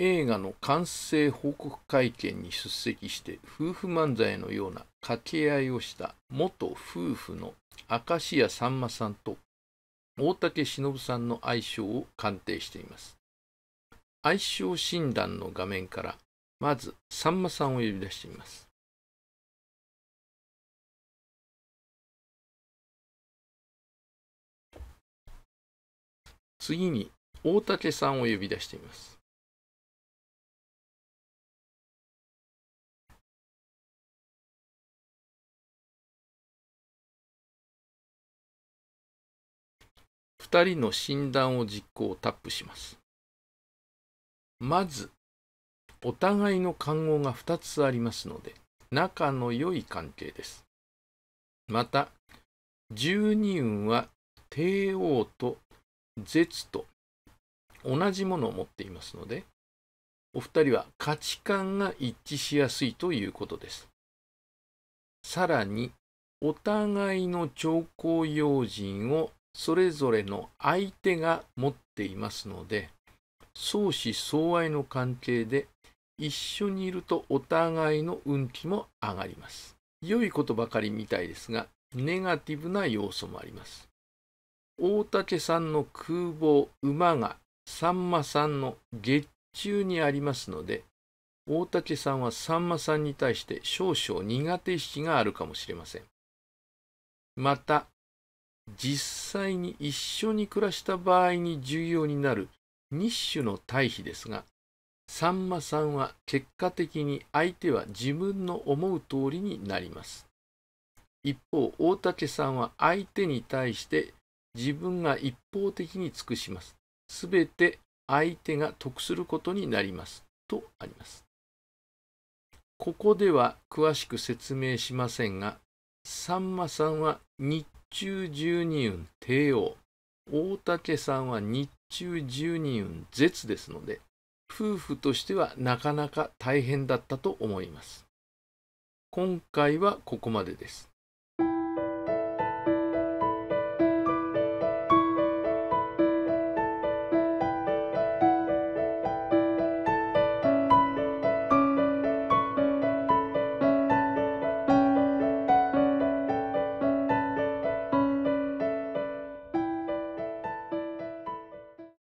映画の完成報告会見に出席して夫婦漫才のような掛け合いをした元夫婦の明石家さんまさんと大竹しのぶさんの相性を鑑定しています。相性診断の画面からまずさんまさんを呼び出しています。次に大竹さんを呼び出しています。2人の診断を実行をタップします。まず、お互いの看護が2つありますので、仲の良い関係です。また、十二運は帝王と絶と同じものを持っていますので、お二人は価値観が一致しやすいということです。さらに、お互いの兆候要人をそれぞれの相手が持っていますので、相思相愛の関係で一緒にいるとお互いの運気も上がります。良いことばかりみたいですが、ネガティブな要素もあります。大竹さんの空房馬がさんまさんの月中にありますので、大竹さんはさんまさんに対して少々苦手意識があるかもしれません。また、実際に一緒に暮らした場合に重要になる日種の対比ですが、さんまさんは結果的に相手は自分の思う通りになります。一方、大竹さんは相手に対して自分が一方的に尽くします。すべて相手が得することになります。とあります。ここでは詳しく説明しませんが、さんまさんは日中十二運帝王。大竹さんは日中十二運絶ですので、夫婦としてはなかなか大変だったと思います。今回はここまでです。